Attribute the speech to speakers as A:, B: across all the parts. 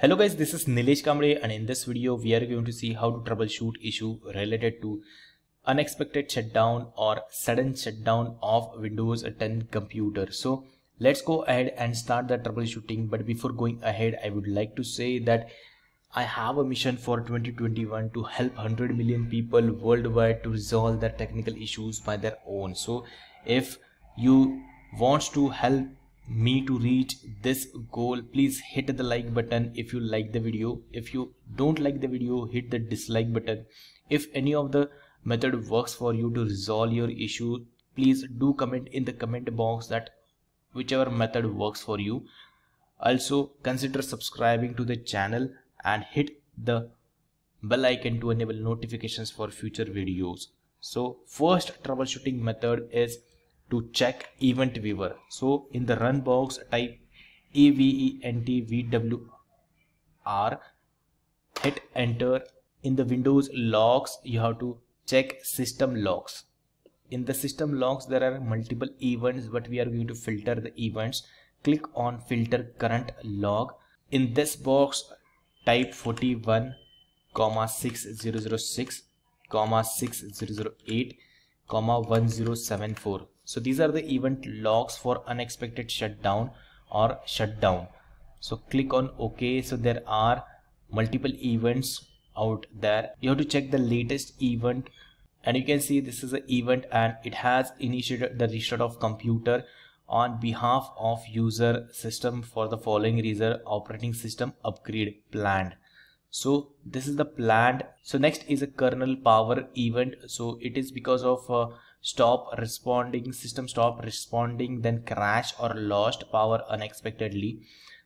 A: Hello guys, this is Nilesh Kamre and in this video we are going to see how to troubleshoot issue related to unexpected shutdown or sudden shutdown of Windows 10 computer. So let's go ahead and start the troubleshooting but before going ahead I would like to say that I have a mission for 2021 to help 100 million people worldwide to resolve their technical issues by their own. So if you want to help me to reach this goal please hit the like button if you like the video if you don't like the video hit the dislike button if any of the method works for you to resolve your issue please do comment in the comment box that whichever method works for you also consider subscribing to the channel and hit the bell icon to enable notifications for future videos so first troubleshooting method is to check event viewer. So in the run box type AVENTVWR, hit enter. In the Windows logs, you have to check system logs. In the system logs, there are multiple events, but we are going to filter the events. Click on filter current log. In this box, type 41 comma 6006 comma 6008 comma 1074 so these are the event logs for unexpected shutdown or shutdown. So click on OK. So there are multiple events out there. You have to check the latest event and you can see this is an event and it has initiated the restart of computer on behalf of user system for the following reason operating system upgrade planned so this is the planned so next is a kernel power event so it is because of uh, stop responding system stop responding then crash or lost power unexpectedly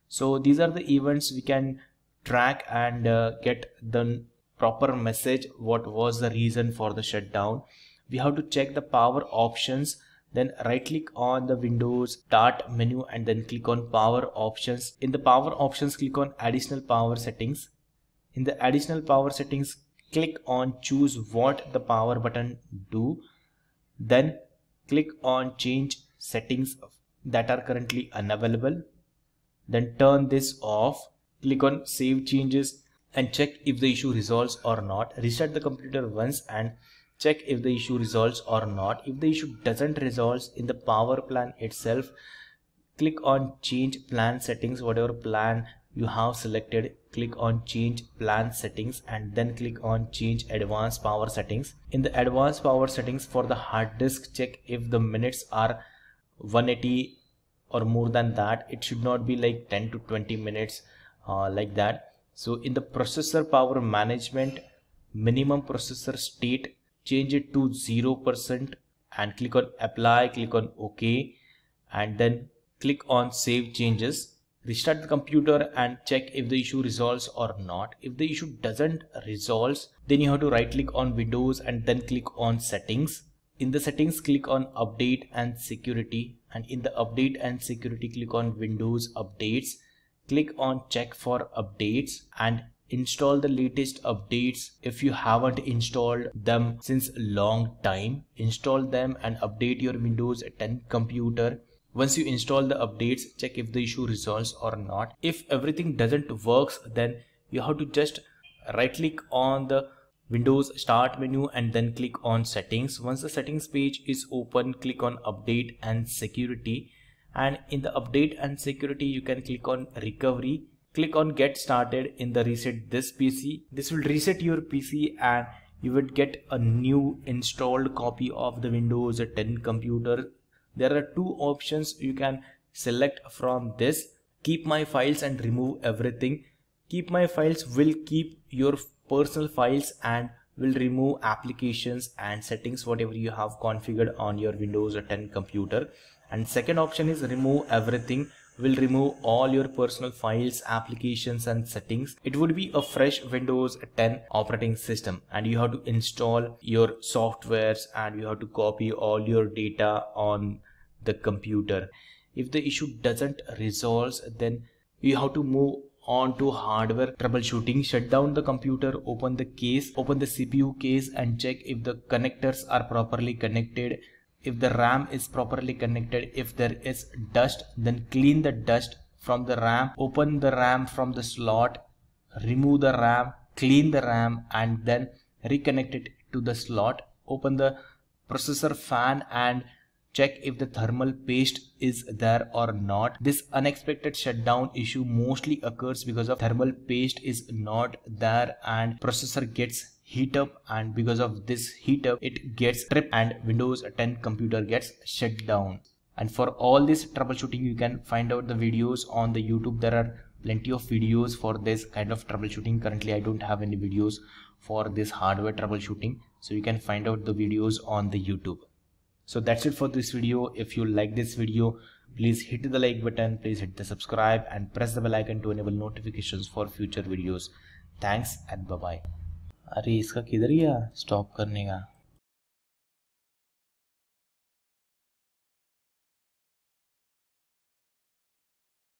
A: so these are the events we can track and uh, get the proper message what was the reason for the shutdown we have to check the power options then right click on the windows start menu and then click on power options in the power options click on additional power settings in the additional power settings, click on choose what the power button do. Then click on change settings that are currently unavailable. Then turn this off. Click on save changes and check if the issue resolves or not. Reset the computer once and check if the issue resolves or not. If the issue doesn't resolve in the power plan itself, click on change plan settings, whatever plan you have selected click on change plan settings and then click on change advanced power settings in the advanced power settings for the hard disk check if the minutes are 180 or more than that it should not be like 10 to 20 minutes uh, like that so in the processor power management minimum processor state change it to 0% and click on apply click on ok and then click on save changes restart the computer and check if the issue resolves or not. If the issue doesn't resolves, then you have to right click on Windows and then click on settings. In the settings, click on update and security and in the update and security, click on Windows updates. Click on check for updates and install the latest updates if you haven't installed them since a long time install them and update your windows 10 computer once you install the updates, check if the issue resolves or not. If everything doesn't work, then you have to just right click on the Windows start menu and then click on settings. Once the settings page is open, click on update and security. And in the update and security, you can click on recovery. Click on get started in the reset this PC. This will reset your PC and you would get a new installed copy of the Windows 10 computer there are two options you can select from this keep my files and remove everything keep my files will keep your personal files and will remove applications and settings whatever you have configured on your windows or 10 computer and second option is remove everything will remove all your personal files, applications and settings. It would be a fresh Windows 10 operating system and you have to install your softwares and you have to copy all your data on the computer if the issue doesn't resolve then you have to move on to hardware troubleshooting shut down the computer open the case open the cpu case and check if the connectors are properly connected if the ram is properly connected if there is dust then clean the dust from the ram open the ram from the slot remove the ram clean the ram and then reconnect it to the slot open the processor fan and check if the thermal paste is there or not. This unexpected shutdown issue mostly occurs because of thermal paste is not there and processor gets heat up and because of this heat up it gets tripped and Windows 10 computer gets shut down. And for all this troubleshooting you can find out the videos on the YouTube. There are plenty of videos for this kind of troubleshooting. Currently I don't have any videos for this hardware troubleshooting so you can find out the videos on the YouTube so that's it for this video if you like this video please hit the like button please hit the subscribe and press the bell icon to enable notifications for future videos thanks and bye bye अरे इसका किधर गया stop करने का